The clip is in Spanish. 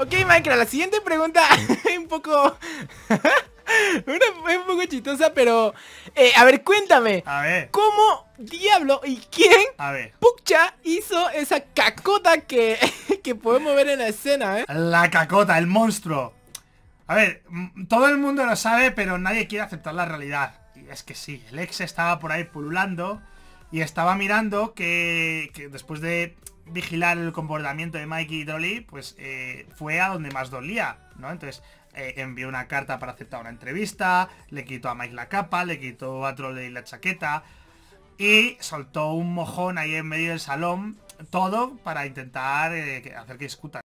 Ok, Minecraft, la siguiente pregunta un poco... un poco chistosa, pero... Eh, a ver, cuéntame. A ver. ¿Cómo diablo y quién a Pucha hizo esa cacota que, que podemos ver en la escena, eh? La cacota, el monstruo. A ver, todo el mundo lo sabe, pero nadie quiere aceptar la realidad. Y es que sí, el ex estaba por ahí pululando... Y estaba mirando que, después de vigilar el comportamiento de Mike y Dolly, pues eh, fue a donde más dolía, ¿no? Entonces eh, envió una carta para aceptar una entrevista, le quitó a Mike la capa, le quitó a Trolley la chaqueta y soltó un mojón ahí en medio del salón, todo para intentar eh, hacer que discutan.